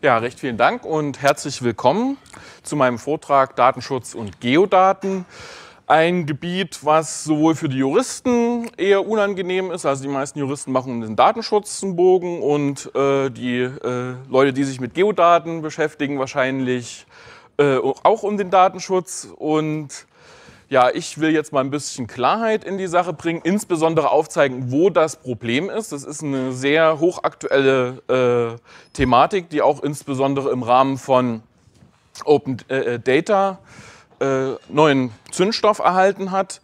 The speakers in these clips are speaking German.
Ja, recht vielen Dank und herzlich willkommen zu meinem Vortrag Datenschutz und Geodaten. Ein Gebiet, was sowohl für die Juristen eher unangenehm ist, also die meisten Juristen machen um den Datenschutz einen Bogen und äh, die äh, Leute, die sich mit Geodaten beschäftigen, wahrscheinlich äh, auch um den Datenschutz und ja, ich will jetzt mal ein bisschen Klarheit in die Sache bringen, insbesondere aufzeigen, wo das Problem ist. Das ist eine sehr hochaktuelle äh, Thematik, die auch insbesondere im Rahmen von Open äh, äh, Data äh, neuen Zündstoff erhalten hat.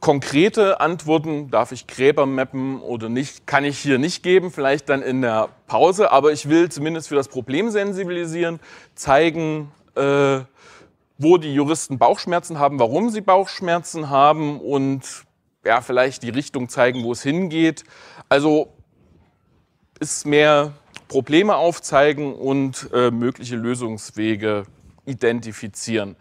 Konkrete Antworten, darf ich Gräber mappen oder nicht, kann ich hier nicht geben, vielleicht dann in der Pause, aber ich will zumindest für das Problem sensibilisieren, zeigen, äh, wo die Juristen Bauchschmerzen haben, warum sie Bauchschmerzen haben und ja, vielleicht die Richtung zeigen, wo es hingeht. Also ist mehr Probleme aufzeigen und äh, mögliche Lösungswege identifizieren.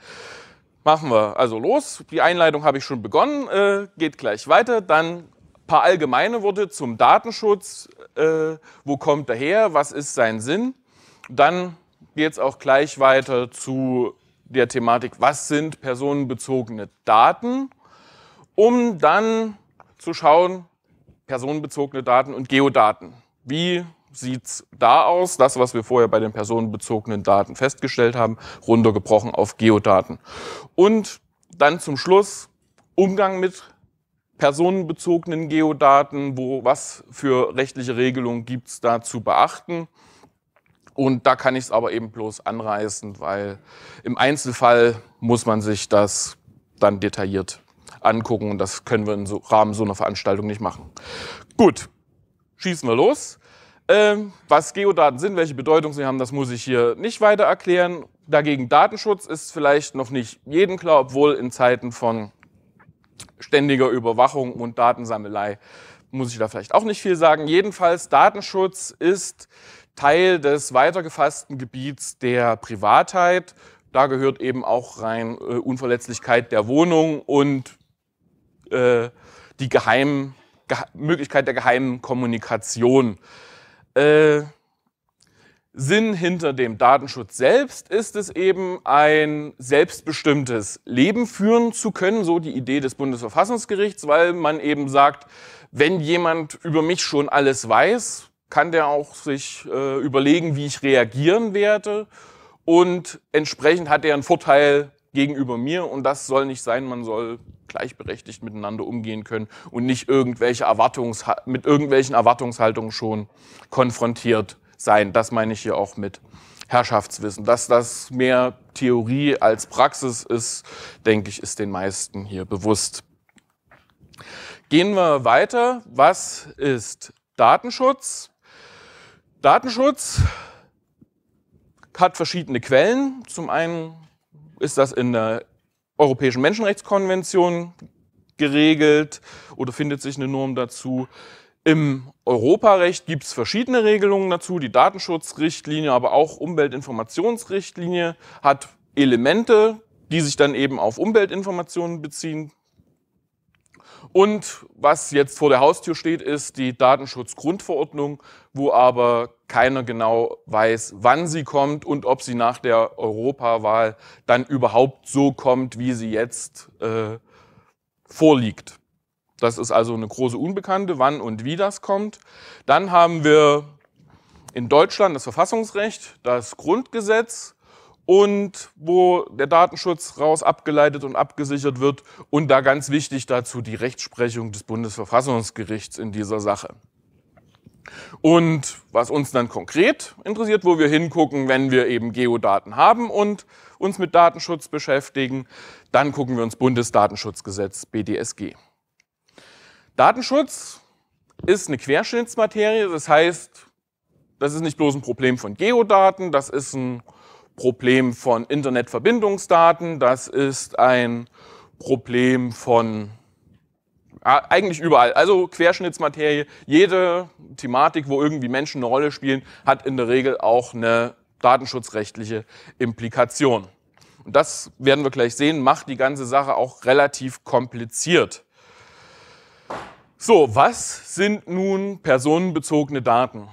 Machen wir also los. Die Einleitung habe ich schon begonnen, äh, geht gleich weiter. Dann ein paar allgemeine Worte zum Datenschutz. Äh, wo kommt er her? Was ist sein Sinn? Dann geht es auch gleich weiter zu der Thematik, was sind personenbezogene Daten, um dann zu schauen, personenbezogene Daten und Geodaten. Wie sieht es da aus? Das, was wir vorher bei den personenbezogenen Daten festgestellt haben, runtergebrochen auf Geodaten. Und dann zum Schluss Umgang mit personenbezogenen Geodaten, wo was für rechtliche Regelungen gibt es da zu beachten. Und da kann ich es aber eben bloß anreißen, weil im Einzelfall muss man sich das dann detailliert angucken und das können wir im Rahmen so einer Veranstaltung nicht machen. Gut, schießen wir los. Ähm, was Geodaten sind, welche Bedeutung sie haben, das muss ich hier nicht weiter erklären. Dagegen Datenschutz ist vielleicht noch nicht jedem klar, obwohl in Zeiten von ständiger Überwachung und Datensammelei muss ich da vielleicht auch nicht viel sagen. Jedenfalls, Datenschutz ist Teil des weitergefassten Gebiets der Privatheit. Da gehört eben auch rein äh, Unverletzlichkeit der Wohnung und äh, die geheim, Ge Möglichkeit der geheimen Kommunikation. Äh, Sinn hinter dem Datenschutz selbst ist es eben, ein selbstbestimmtes Leben führen zu können, so die Idee des Bundesverfassungsgerichts, weil man eben sagt, wenn jemand über mich schon alles weiß, kann der auch sich äh, überlegen, wie ich reagieren werde. Und entsprechend hat er einen Vorteil gegenüber mir. Und das soll nicht sein. Man soll gleichberechtigt miteinander umgehen können und nicht irgendwelche Erwartungs mit irgendwelchen Erwartungshaltungen schon konfrontiert sein. Das meine ich hier auch mit Herrschaftswissen. Dass das mehr Theorie als Praxis ist, denke ich, ist den meisten hier bewusst. Gehen wir weiter. Was ist Datenschutz? Datenschutz hat verschiedene Quellen. Zum einen ist das in der Europäischen Menschenrechtskonvention geregelt oder findet sich eine Norm dazu. Im Europarecht gibt es verschiedene Regelungen dazu. Die Datenschutzrichtlinie, aber auch Umweltinformationsrichtlinie hat Elemente, die sich dann eben auf Umweltinformationen beziehen. Und was jetzt vor der Haustür steht, ist die Datenschutzgrundverordnung, wo aber keiner genau weiß, wann sie kommt und ob sie nach der Europawahl dann überhaupt so kommt, wie sie jetzt äh, vorliegt. Das ist also eine große Unbekannte, wann und wie das kommt. Dann haben wir in Deutschland das Verfassungsrecht, das Grundgesetz, und wo der Datenschutz raus abgeleitet und abgesichert wird und da ganz wichtig dazu die Rechtsprechung des Bundesverfassungsgerichts in dieser Sache. Und was uns dann konkret interessiert, wo wir hingucken, wenn wir eben Geodaten haben und uns mit Datenschutz beschäftigen, dann gucken wir uns Bundesdatenschutzgesetz BDSG. Datenschutz ist eine Querschnittsmaterie, das heißt, das ist nicht bloß ein Problem von Geodaten, das ist ein Problem von Internetverbindungsdaten, das ist ein Problem von ja, eigentlich überall. Also Querschnittsmaterie, jede Thematik, wo irgendwie Menschen eine Rolle spielen, hat in der Regel auch eine datenschutzrechtliche Implikation. Und das werden wir gleich sehen, macht die ganze Sache auch relativ kompliziert. So, was sind nun personenbezogene Daten?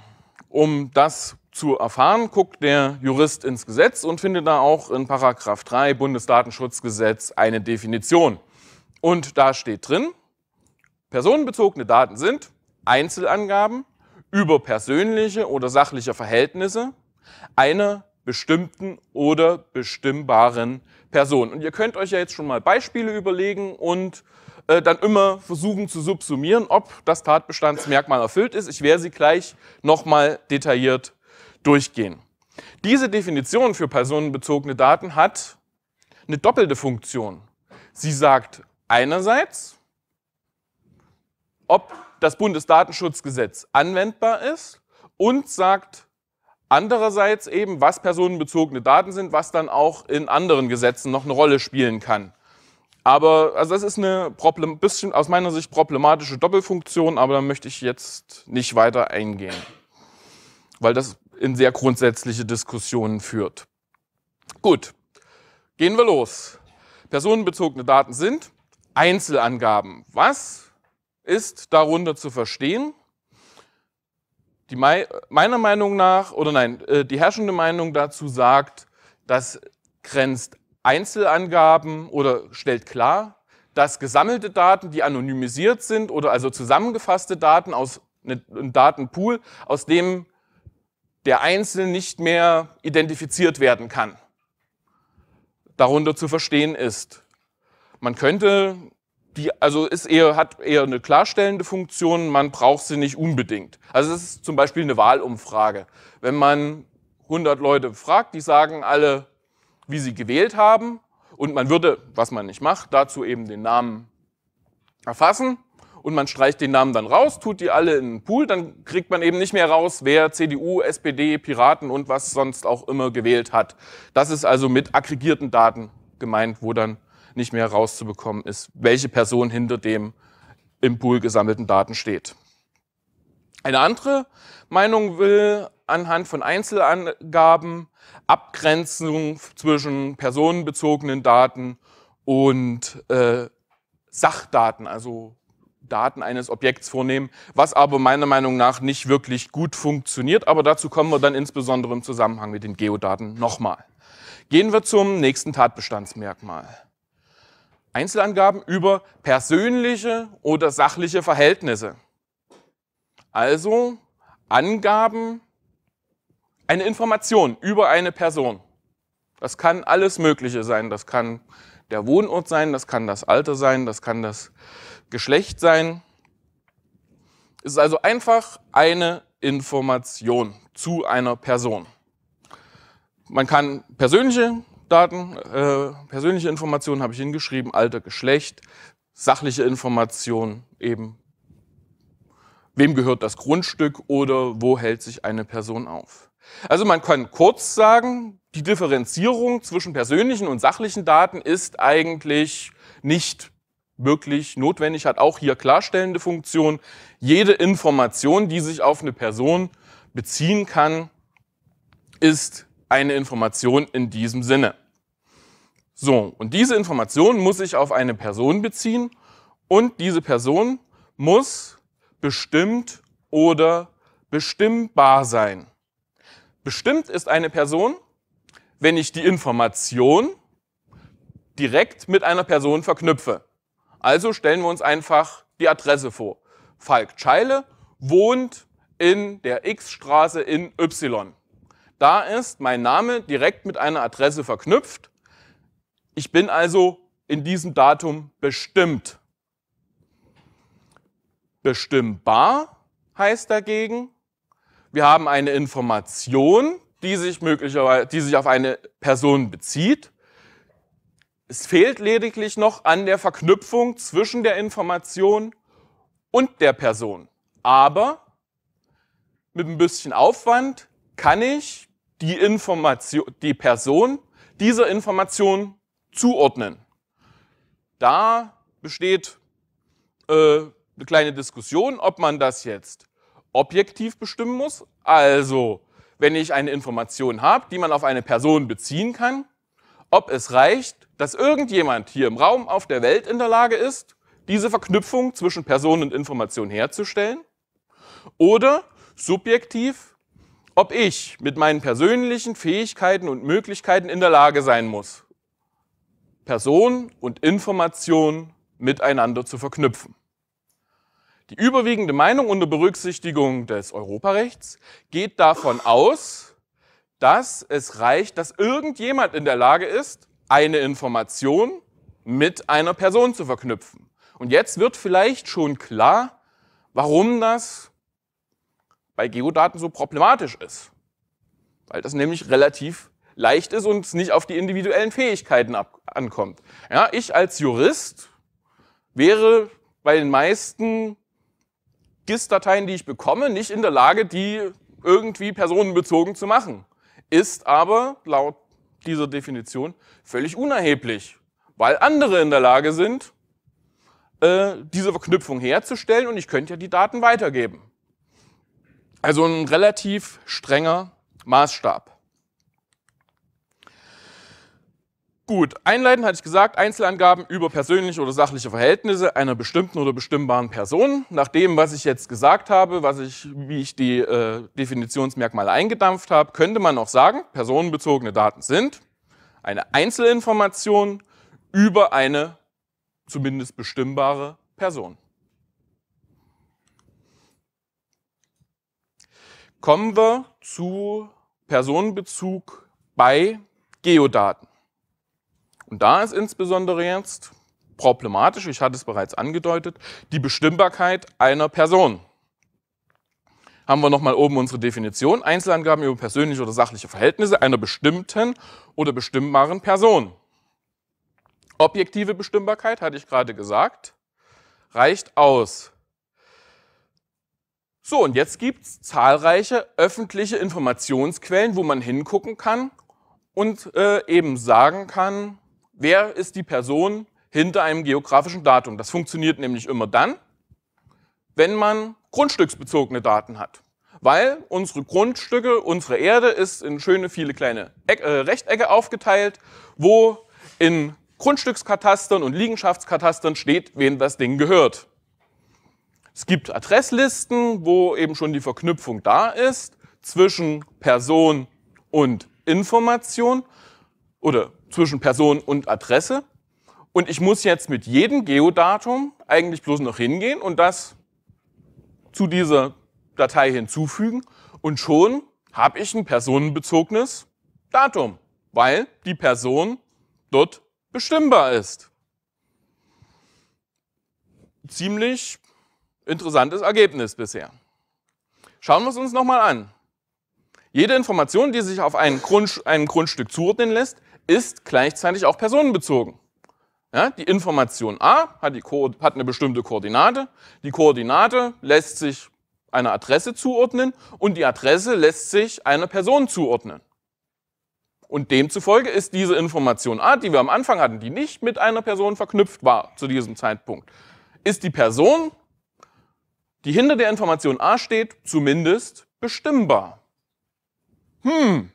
Um das zu erfahren, guckt der Jurist ins Gesetz und findet da auch in Paragraph 3 Bundesdatenschutzgesetz eine Definition. Und da steht drin, personenbezogene Daten sind Einzelangaben über persönliche oder sachliche Verhältnisse einer bestimmten oder bestimmbaren Person. Und ihr könnt euch ja jetzt schon mal Beispiele überlegen und äh, dann immer versuchen zu subsumieren, ob das Tatbestandsmerkmal erfüllt ist. Ich werde sie gleich nochmal detailliert durchgehen. Diese Definition für personenbezogene Daten hat eine doppelte Funktion. Sie sagt einerseits, ob das Bundesdatenschutzgesetz anwendbar ist und sagt andererseits eben, was personenbezogene Daten sind, was dann auch in anderen Gesetzen noch eine Rolle spielen kann. Aber also das ist eine Problem, bisschen aus meiner Sicht problematische Doppelfunktion, aber da möchte ich jetzt nicht weiter eingehen, weil das in sehr grundsätzliche Diskussionen führt. Gut, gehen wir los. Personenbezogene Daten sind Einzelangaben. Was ist darunter zu verstehen? Die Me meiner Meinung nach, oder nein, äh, die herrschende Meinung dazu sagt, das grenzt Einzelangaben oder stellt klar, dass gesammelte Daten, die anonymisiert sind oder also zusammengefasste Daten aus ne, einem Datenpool, aus dem der Einzelne nicht mehr identifiziert werden kann, darunter zu verstehen ist. Man könnte die, also ist eher, hat eher eine klarstellende Funktion, man braucht sie nicht unbedingt. Also es ist zum Beispiel eine Wahlumfrage. Wenn man 100 Leute fragt, die sagen alle, wie sie gewählt haben und man würde, was man nicht macht, dazu eben den Namen erfassen, und man streicht den Namen dann raus, tut die alle in den Pool, dann kriegt man eben nicht mehr raus, wer CDU, SPD, Piraten und was sonst auch immer gewählt hat. Das ist also mit aggregierten Daten gemeint, wo dann nicht mehr rauszubekommen ist, welche Person hinter dem im Pool gesammelten Daten steht. Eine andere Meinung will anhand von Einzelangaben Abgrenzung zwischen personenbezogenen Daten und äh, Sachdaten, also Daten eines Objekts vornehmen, was aber meiner Meinung nach nicht wirklich gut funktioniert. Aber dazu kommen wir dann insbesondere im Zusammenhang mit den Geodaten nochmal. Gehen wir zum nächsten Tatbestandsmerkmal. Einzelangaben über persönliche oder sachliche Verhältnisse. Also Angaben, eine Information über eine Person. Das kann alles Mögliche sein. Das kann der Wohnort sein, das kann das Alter sein, das kann das Geschlecht sein. Es ist also einfach eine Information zu einer Person. Man kann persönliche Daten, äh, persönliche Informationen habe ich hingeschrieben, Alter, Geschlecht, sachliche Informationen eben, wem gehört das Grundstück oder wo hält sich eine Person auf. Also man kann kurz sagen, die Differenzierung zwischen persönlichen und sachlichen Daten ist eigentlich nicht wirklich notwendig, hat auch hier klarstellende Funktion. Jede Information, die sich auf eine Person beziehen kann, ist eine Information in diesem Sinne. So, und diese Information muss sich auf eine Person beziehen und diese Person muss bestimmt oder bestimmbar sein. Bestimmt ist eine Person, wenn ich die Information direkt mit einer Person verknüpfe. Also stellen wir uns einfach die Adresse vor. Falk Scheile wohnt in der X-Straße in Y. Da ist mein Name direkt mit einer Adresse verknüpft. Ich bin also in diesem Datum bestimmt. Bestimmbar heißt dagegen, wir haben eine Information, die sich möglicherweise, die sich auf eine Person bezieht. Es fehlt lediglich noch an der Verknüpfung zwischen der Information und der Person. Aber mit ein bisschen Aufwand kann ich die Information, die Person dieser Information zuordnen. Da besteht äh, eine kleine Diskussion, ob man das jetzt objektiv bestimmen muss. Also, wenn ich eine Information habe, die man auf eine Person beziehen kann, ob es reicht, dass irgendjemand hier im Raum auf der Welt in der Lage ist, diese Verknüpfung zwischen Person und Information herzustellen oder subjektiv, ob ich mit meinen persönlichen Fähigkeiten und Möglichkeiten in der Lage sein muss, Person und Information miteinander zu verknüpfen. Die überwiegende Meinung unter Berücksichtigung des Europarechts geht davon aus, dass es reicht, dass irgendjemand in der Lage ist, eine Information mit einer Person zu verknüpfen. Und jetzt wird vielleicht schon klar, warum das bei Geodaten so problematisch ist. Weil das nämlich relativ leicht ist und es nicht auf die individuellen Fähigkeiten ankommt. Ja, ich als Jurist wäre bei den meisten GIS-Dateien, die ich bekomme, nicht in der Lage, die irgendwie personenbezogen zu machen ist aber laut dieser Definition völlig unerheblich, weil andere in der Lage sind, äh, diese Verknüpfung herzustellen und ich könnte ja die Daten weitergeben. Also ein relativ strenger Maßstab. Gut, einleitend hatte ich gesagt, Einzelangaben über persönliche oder sachliche Verhältnisse einer bestimmten oder bestimmbaren Person. Nach dem, was ich jetzt gesagt habe, was ich, wie ich die äh, Definitionsmerkmale eingedampft habe, könnte man auch sagen, personenbezogene Daten sind eine Einzelinformation über eine zumindest bestimmbare Person. Kommen wir zu Personenbezug bei Geodaten. Und da ist insbesondere jetzt problematisch, ich hatte es bereits angedeutet, die Bestimmbarkeit einer Person. Haben wir nochmal oben unsere Definition, Einzelangaben über persönliche oder sachliche Verhältnisse einer bestimmten oder bestimmbaren Person. Objektive Bestimmbarkeit, hatte ich gerade gesagt, reicht aus. So, und jetzt gibt es zahlreiche öffentliche Informationsquellen, wo man hingucken kann und äh, eben sagen kann, wer ist die Person hinter einem geografischen Datum. Das funktioniert nämlich immer dann, wenn man grundstücksbezogene Daten hat. Weil unsere Grundstücke, unsere Erde ist in schöne viele kleine Eck, äh, Rechtecke aufgeteilt, wo in Grundstückskatastern und Liegenschaftskatastern steht, wem das Ding gehört. Es gibt Adresslisten, wo eben schon die Verknüpfung da ist zwischen Person und Information oder zwischen Person und Adresse. Und ich muss jetzt mit jedem Geodatum eigentlich bloß noch hingehen und das zu dieser Datei hinzufügen. Und schon habe ich ein personenbezogenes Datum, weil die Person dort bestimmbar ist. Ziemlich interessantes Ergebnis bisher. Schauen wir es uns nochmal an. Jede Information, die sich auf ein, Grundstück zuordnen lässt, ist gleichzeitig auch personenbezogen. Ja, die Information A hat, die hat eine bestimmte Koordinate. Die Koordinate lässt sich einer Adresse zuordnen und die Adresse lässt sich einer Person zuordnen. Und demzufolge ist diese Information A, die wir am Anfang hatten, die nicht mit einer Person verknüpft war zu diesem Zeitpunkt, ist die Person, die hinter der Information A steht, zumindest bestimmbar. Hm,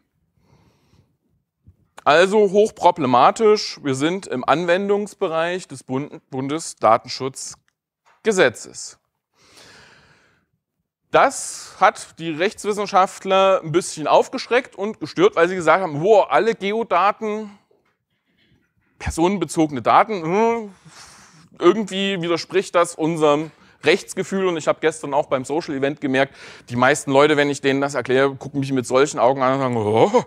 also hochproblematisch. Wir sind im Anwendungsbereich des Bundesdatenschutzgesetzes. Das hat die Rechtswissenschaftler ein bisschen aufgeschreckt und gestört, weil sie gesagt haben, wow, alle Geodaten, personenbezogene Daten, hm, irgendwie widerspricht das unserem Rechtsgefühl. Und ich habe gestern auch beim Social Event gemerkt, die meisten Leute, wenn ich denen das erkläre, gucken mich mit solchen Augen an und sagen, oh,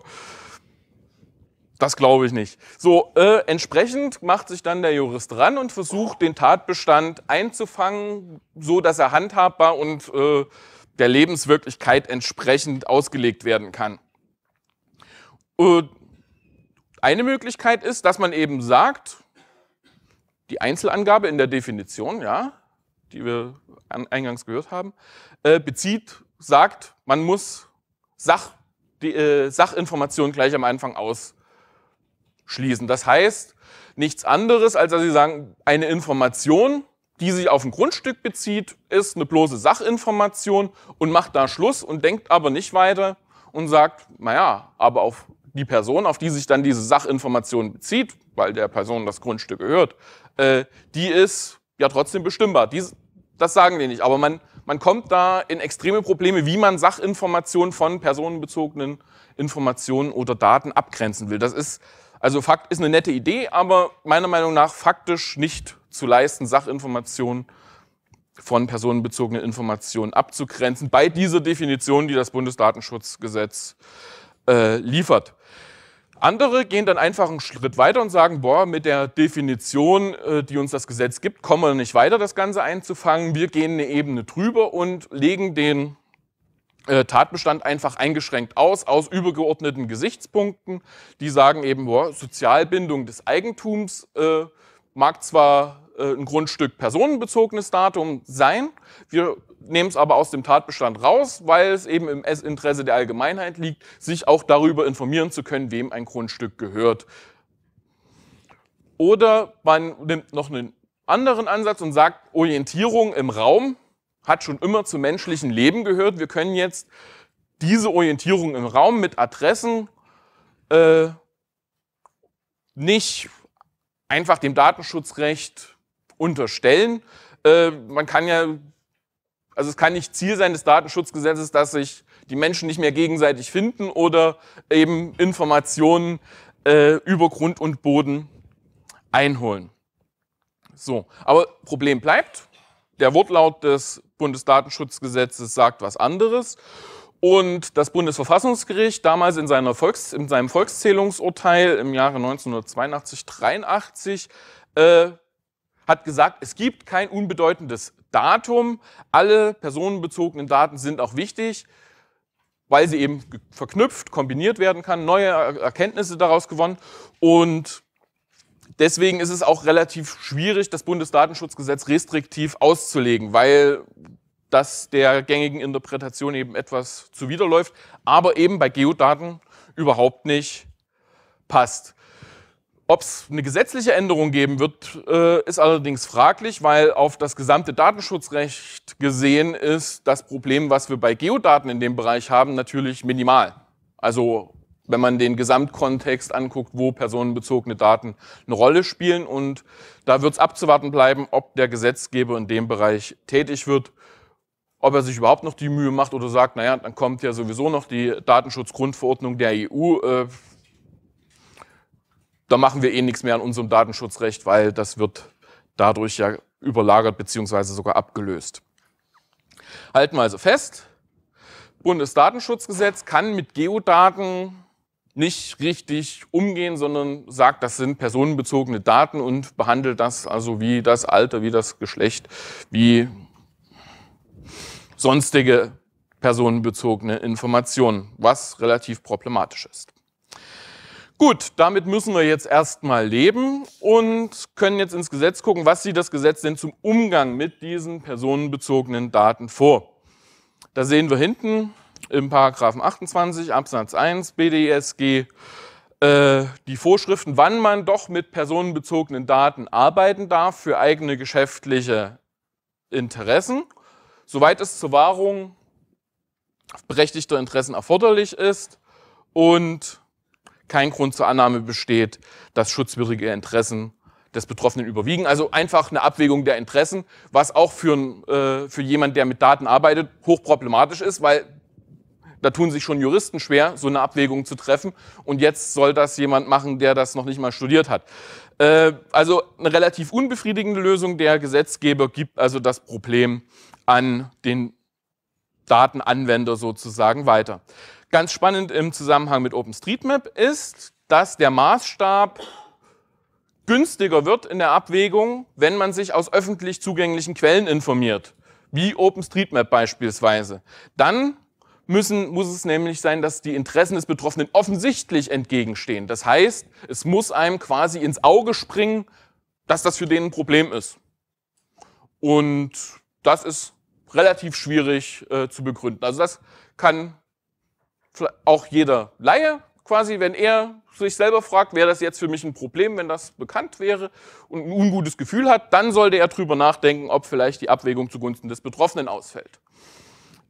das glaube ich nicht. So, äh, entsprechend macht sich dann der Jurist ran und versucht, den Tatbestand einzufangen, so dass er handhabbar und äh, der Lebenswirklichkeit entsprechend ausgelegt werden kann. Äh, eine Möglichkeit ist, dass man eben sagt, die Einzelangabe in der Definition, ja, die wir eingangs gehört haben, äh, bezieht, sagt, man muss Sach, die, äh, Sachinformation gleich am Anfang aus schließen. Das heißt nichts anderes, als dass Sie sagen, eine Information, die sich auf ein Grundstück bezieht, ist eine bloße Sachinformation und macht da Schluss und denkt aber nicht weiter und sagt, naja, aber auf die Person, auf die sich dann diese Sachinformation bezieht, weil der Person das Grundstück gehört, äh, die ist ja trotzdem bestimmbar. Dies, das sagen die nicht. Aber man, man kommt da in extreme Probleme, wie man Sachinformationen von personenbezogenen Informationen oder Daten abgrenzen will. Das ist also Fakt ist eine nette Idee, aber meiner Meinung nach faktisch nicht zu leisten, Sachinformationen von personenbezogenen Informationen abzugrenzen, bei dieser Definition, die das Bundesdatenschutzgesetz äh, liefert. Andere gehen dann einfach einen Schritt weiter und sagen, boah, mit der Definition, äh, die uns das Gesetz gibt, kommen wir nicht weiter, das Ganze einzufangen. Wir gehen eine Ebene drüber und legen den äh, Tatbestand einfach eingeschränkt aus, aus übergeordneten Gesichtspunkten. Die sagen eben, boah, Sozialbindung des Eigentums äh, mag zwar äh, ein Grundstück personenbezogenes Datum sein, wir nehmen es aber aus dem Tatbestand raus, weil es eben im Interesse der Allgemeinheit liegt, sich auch darüber informieren zu können, wem ein Grundstück gehört. Oder man nimmt noch einen anderen Ansatz und sagt Orientierung im Raum hat schon immer zum menschlichen Leben gehört. Wir können jetzt diese Orientierung im Raum mit Adressen äh, nicht einfach dem Datenschutzrecht unterstellen. Äh, man kann ja, also es kann nicht Ziel sein des Datenschutzgesetzes, dass sich die Menschen nicht mehr gegenseitig finden oder eben Informationen äh, über Grund und Boden einholen. So, aber Problem bleibt, der Wortlaut des Bundesdatenschutzgesetzes sagt was anderes. Und das Bundesverfassungsgericht damals in, Volks-, in seinem Volkszählungsurteil im Jahre 1982, 83 äh, hat gesagt, es gibt kein unbedeutendes Datum. Alle personenbezogenen Daten sind auch wichtig, weil sie eben verknüpft, kombiniert werden kann, neue Erkenntnisse daraus gewonnen. Und Deswegen ist es auch relativ schwierig, das Bundesdatenschutzgesetz restriktiv auszulegen, weil das der gängigen Interpretation eben etwas zuwiderläuft, aber eben bei Geodaten überhaupt nicht passt. Ob es eine gesetzliche Änderung geben wird, äh, ist allerdings fraglich, weil auf das gesamte Datenschutzrecht gesehen ist das Problem, was wir bei Geodaten in dem Bereich haben, natürlich minimal. Also wenn man den Gesamtkontext anguckt, wo personenbezogene Daten eine Rolle spielen. Und da wird es abzuwarten bleiben, ob der Gesetzgeber in dem Bereich tätig wird, ob er sich überhaupt noch die Mühe macht oder sagt, naja, dann kommt ja sowieso noch die Datenschutzgrundverordnung der EU. Äh, da machen wir eh nichts mehr an unserem Datenschutzrecht, weil das wird dadurch ja überlagert beziehungsweise sogar abgelöst. Halten wir also fest, Bundesdatenschutzgesetz kann mit Geodaten nicht richtig umgehen, sondern sagt, das sind personenbezogene Daten und behandelt das also wie das Alter, wie das Geschlecht, wie sonstige personenbezogene Informationen, was relativ problematisch ist. Gut, damit müssen wir jetzt erstmal leben und können jetzt ins Gesetz gucken, was sieht das Gesetz denn zum Umgang mit diesen personenbezogenen Daten vor. Da sehen wir hinten im Paragraphen 28 Absatz 1 BDSG äh, die Vorschriften, wann man doch mit personenbezogenen Daten arbeiten darf für eigene geschäftliche Interessen, soweit es zur Wahrung berechtigter Interessen erforderlich ist und kein Grund zur Annahme besteht, dass schutzwürdige Interessen des Betroffenen überwiegen. Also einfach eine Abwägung der Interessen, was auch für, äh, für jemand, der mit Daten arbeitet, hochproblematisch ist, weil da tun sich schon Juristen schwer, so eine Abwägung zu treffen. Und jetzt soll das jemand machen, der das noch nicht mal studiert hat. Äh, also eine relativ unbefriedigende Lösung. Der Gesetzgeber gibt also das Problem an den Datenanwender sozusagen weiter. Ganz spannend im Zusammenhang mit OpenStreetMap ist, dass der Maßstab günstiger wird in der Abwägung, wenn man sich aus öffentlich zugänglichen Quellen informiert, wie OpenStreetMap beispielsweise. Dann müssen, muss es nämlich sein, dass die Interessen des Betroffenen offensichtlich entgegenstehen. Das heißt, es muss einem quasi ins Auge springen, dass das für den ein Problem ist. Und das ist relativ schwierig äh, zu begründen. Also das kann auch jeder Laie quasi, wenn er sich selber fragt, wäre das jetzt für mich ein Problem, wenn das bekannt wäre und ein ungutes Gefühl hat, dann sollte er drüber nachdenken, ob vielleicht die Abwägung zugunsten des Betroffenen ausfällt.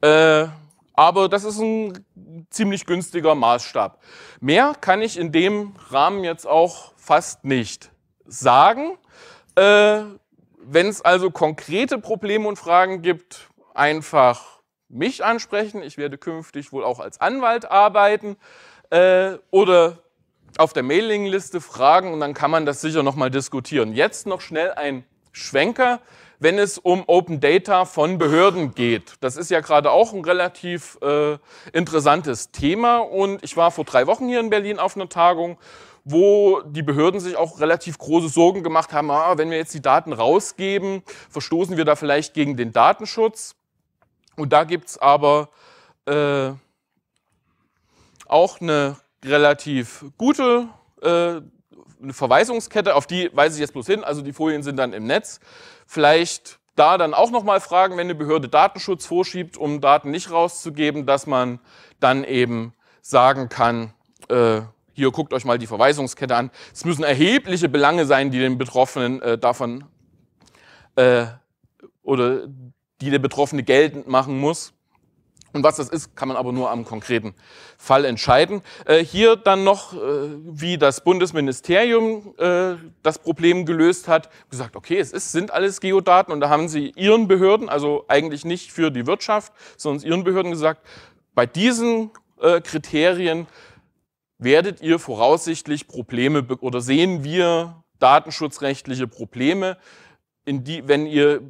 Äh, aber das ist ein ziemlich günstiger Maßstab. Mehr kann ich in dem Rahmen jetzt auch fast nicht sagen. Äh, Wenn es also konkrete Probleme und Fragen gibt, einfach mich ansprechen. Ich werde künftig wohl auch als Anwalt arbeiten äh, oder auf der Mailingliste fragen und dann kann man das sicher nochmal diskutieren. Jetzt noch schnell ein Schwenker wenn es um Open Data von Behörden geht. Das ist ja gerade auch ein relativ äh, interessantes Thema und ich war vor drei Wochen hier in Berlin auf einer Tagung, wo die Behörden sich auch relativ große Sorgen gemacht haben, ah, wenn wir jetzt die Daten rausgeben, verstoßen wir da vielleicht gegen den Datenschutz. Und da gibt es aber äh, auch eine relativ gute äh, eine Verweisungskette, auf die weise ich jetzt bloß hin, also die Folien sind dann im Netz. Vielleicht da dann auch nochmal fragen, wenn eine Behörde Datenschutz vorschiebt, um Daten nicht rauszugeben, dass man dann eben sagen kann, äh, hier guckt euch mal die Verweisungskette an. Es müssen erhebliche Belange sein, die den Betroffenen äh, davon äh, oder die der Betroffene geltend machen muss. Und was das ist, kann man aber nur am konkreten Fall entscheiden. Äh, hier dann noch, äh, wie das Bundesministerium äh, das Problem gelöst hat, gesagt, okay, es ist, sind alles Geodaten und da haben sie ihren Behörden, also eigentlich nicht für die Wirtschaft, sondern ihren Behörden gesagt, bei diesen äh, Kriterien werdet ihr voraussichtlich Probleme oder sehen wir datenschutzrechtliche Probleme, in die, wenn ihr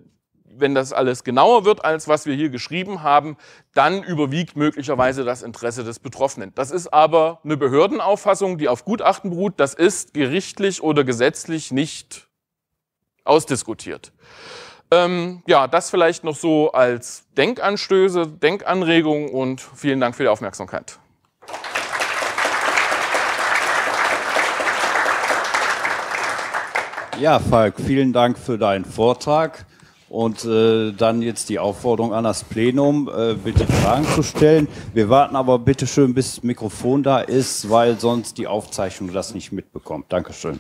wenn das alles genauer wird, als was wir hier geschrieben haben, dann überwiegt möglicherweise das Interesse des Betroffenen. Das ist aber eine Behördenauffassung, die auf Gutachten beruht. Das ist gerichtlich oder gesetzlich nicht ausdiskutiert. Ähm, ja, das vielleicht noch so als Denkanstöße, Denkanregungen und vielen Dank für die Aufmerksamkeit. Ja, Falk, vielen Dank für deinen Vortrag. Und äh, dann jetzt die Aufforderung an das Plenum, äh, bitte Fragen zu stellen. Wir warten aber bitte schön, bis das Mikrofon da ist, weil sonst die Aufzeichnung das nicht mitbekommt. Dankeschön.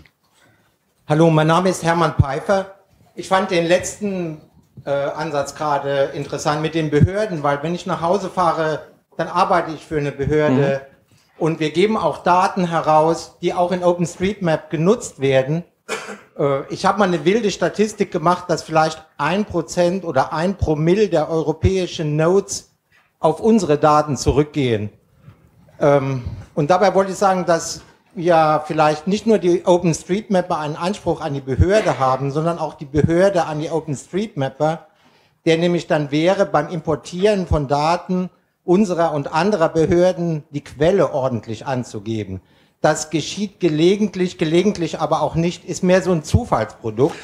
Hallo, mein Name ist Hermann Pfeiffer. Ich fand den letzten äh, Ansatz gerade interessant mit den Behörden, weil wenn ich nach Hause fahre, dann arbeite ich für eine Behörde mhm. und wir geben auch Daten heraus, die auch in OpenStreetMap genutzt werden. Äh, ich habe mal eine wilde Statistik gemacht, dass vielleicht ein Prozent oder ein Promille der europäischen Nodes auf unsere Daten zurückgehen. Ähm, und dabei wollte ich sagen, dass ja vielleicht nicht nur die OpenStreetMapper einen Anspruch an die Behörde haben, sondern auch die Behörde an die OpenStreetMapper, der nämlich dann wäre, beim Importieren von Daten unserer und anderer Behörden die Quelle ordentlich anzugeben. Das geschieht gelegentlich, gelegentlich aber auch nicht, ist mehr so ein Zufallsprodukt.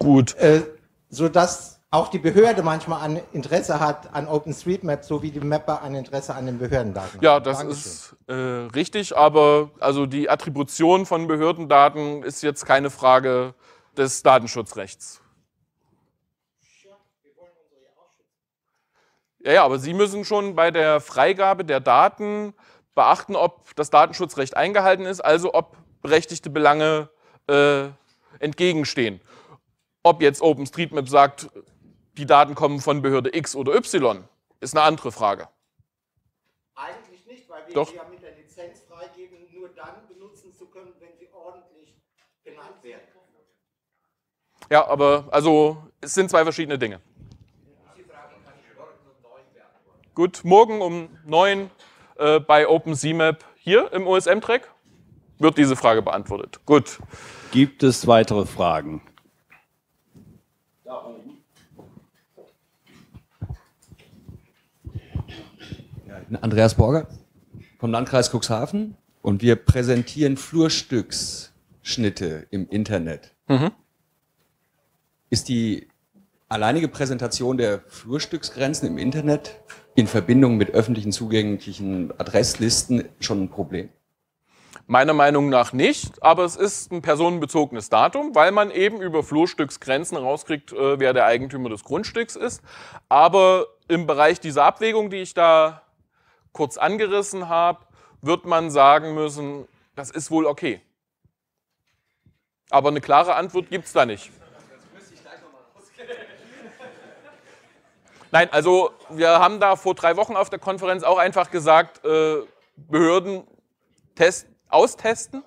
Gut. Äh, sodass auch die Behörde manchmal ein Interesse hat an OpenStreetMap, so wie die Mapper ein Interesse an den Behördendaten. haben. Ja, das Dankeschön. ist äh, richtig, aber also die Attribution von Behördendaten ist jetzt keine Frage des Datenschutzrechts. Ja, ja, aber Sie müssen schon bei der Freigabe der Daten beachten, ob das Datenschutzrecht eingehalten ist, also ob berechtigte Belange äh, entgegenstehen. Ob jetzt OpenStreetMap sagt, die Daten kommen von Behörde X oder Y, ist eine andere Frage. Eigentlich nicht, weil wir Doch. sie ja mit der Lizenz freigeben, nur dann benutzen zu können, wenn sie ordentlich genannt werden. Ja, aber also es sind zwei verschiedene Dinge. Gut, morgen um neun. Äh, bei OpenCMap hier im OSM-Track? Wird diese Frage beantwortet. Gut. Gibt es weitere Fragen? Andreas Borger vom Landkreis Cuxhaven und wir präsentieren Flurstücksschnitte im Internet. Mhm. Ist die alleinige Präsentation der Flurstücksgrenzen im Internet in Verbindung mit öffentlichen zugänglichen Adresslisten schon ein Problem? Meiner Meinung nach nicht, aber es ist ein personenbezogenes Datum, weil man eben über Flurstücksgrenzen rauskriegt, äh, wer der Eigentümer des Grundstücks ist. Aber im Bereich dieser Abwägung, die ich da kurz angerissen habe, wird man sagen müssen, das ist wohl okay. Aber eine klare Antwort gibt es da nicht. Nein, also wir haben da vor drei Wochen auf der Konferenz auch einfach gesagt, äh, Behörden test, austesten,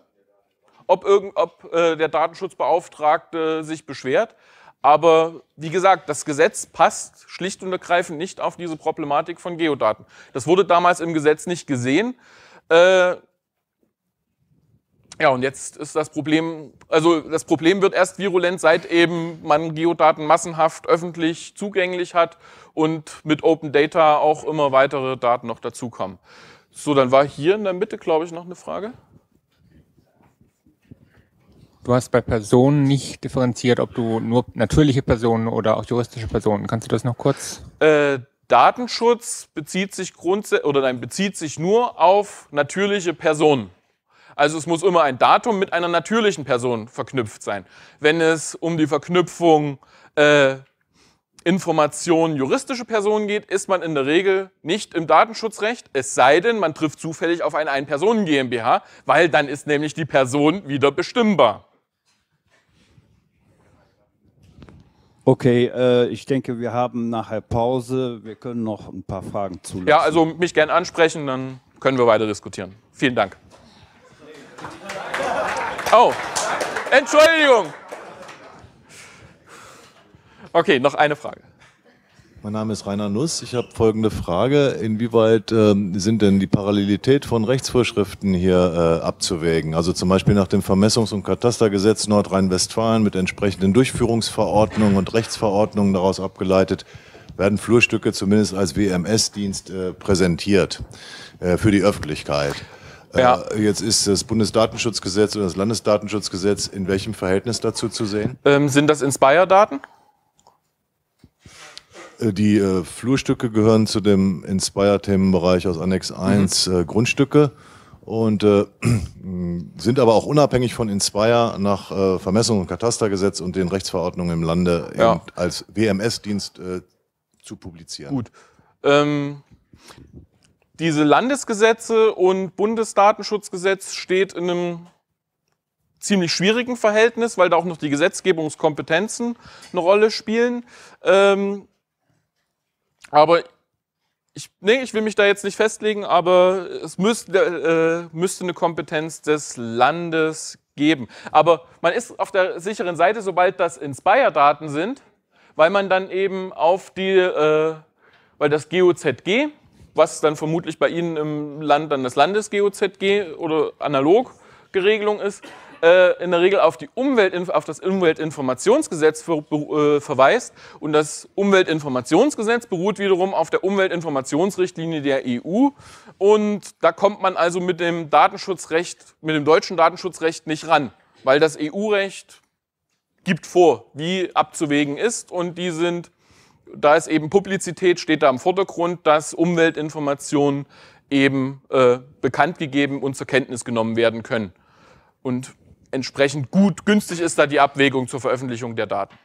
ob, irgend, ob äh, der Datenschutzbeauftragte sich beschwert. Aber wie gesagt, das Gesetz passt schlicht und ergreifend nicht auf diese Problematik von Geodaten. Das wurde damals im Gesetz nicht gesehen. Äh, ja, und jetzt ist das Problem, also das Problem wird erst virulent, seit eben man Geodaten massenhaft öffentlich zugänglich hat und mit Open Data auch immer weitere Daten noch dazukommen. So, dann war hier in der Mitte, glaube ich, noch eine Frage. Du hast bei Personen nicht differenziert, ob du nur natürliche Personen oder auch juristische Personen. Kannst du das noch kurz? Äh, Datenschutz bezieht sich grundsätzlich oder nein, bezieht sich nur auf natürliche Personen. Also es muss immer ein Datum mit einer natürlichen Person verknüpft sein. Wenn es um die Verknüpfung äh, Informationen juristische Personen geht, ist man in der Regel nicht im Datenschutzrecht, es sei denn, man trifft zufällig auf eine Ein-Personen-GmbH, weil dann ist nämlich die Person wieder bestimmbar. Okay, äh, ich denke, wir haben nachher Pause. Wir können noch ein paar Fragen zulassen. Ja, also mich gerne ansprechen, dann können wir weiter diskutieren. Vielen Dank. Oh, Entschuldigung. Okay, noch eine Frage. Mein Name ist Rainer Nuss. Ich habe folgende Frage. Inwieweit ähm, sind denn die Parallelität von Rechtsvorschriften hier äh, abzuwägen? Also zum Beispiel nach dem Vermessungs- und Katastergesetz Nordrhein-Westfalen mit entsprechenden Durchführungsverordnungen und Rechtsverordnungen daraus abgeleitet, werden Flurstücke zumindest als WMS-Dienst äh, präsentiert äh, für die Öffentlichkeit. Äh, ja. jetzt ist das Bundesdatenschutzgesetz oder das Landesdatenschutzgesetz in welchem Verhältnis dazu zu sehen? Ähm, sind das Inspire-Daten? Äh, die äh, Flurstücke gehören zu dem Inspire-Themenbereich aus Annex 1 mhm. äh, Grundstücke und äh, sind aber auch unabhängig von Inspire nach äh, Vermessung und Katastergesetz und den Rechtsverordnungen im Lande ja. als WMS-Dienst äh, zu publizieren. Gut. Ähm, diese Landesgesetze und Bundesdatenschutzgesetz steht in einem ziemlich schwierigen Verhältnis, weil da auch noch die Gesetzgebungskompetenzen eine Rolle spielen. Ähm, aber ich, nee, ich will mich da jetzt nicht festlegen, aber es müsste, äh, müsste eine Kompetenz des Landes geben. Aber man ist auf der sicheren Seite, sobald das Inspire-Daten sind, weil man dann eben auf die, äh, weil das GOZG, was dann vermutlich bei Ihnen im Land dann das Landes-GOZG oder analog geregelung ist, äh, in der Regel auf, die Umwelt, auf das Umweltinformationsgesetz ver, äh, verweist. Und das Umweltinformationsgesetz beruht wiederum auf der Umweltinformationsrichtlinie der EU. Und da kommt man also mit dem Datenschutzrecht, mit dem deutschen Datenschutzrecht nicht ran, weil das EU-Recht gibt vor, wie abzuwägen ist. Und die sind da ist eben Publizität, steht da im Vordergrund, dass Umweltinformationen eben äh, bekannt gegeben und zur Kenntnis genommen werden können. Und entsprechend gut, günstig ist da die Abwägung zur Veröffentlichung der Daten.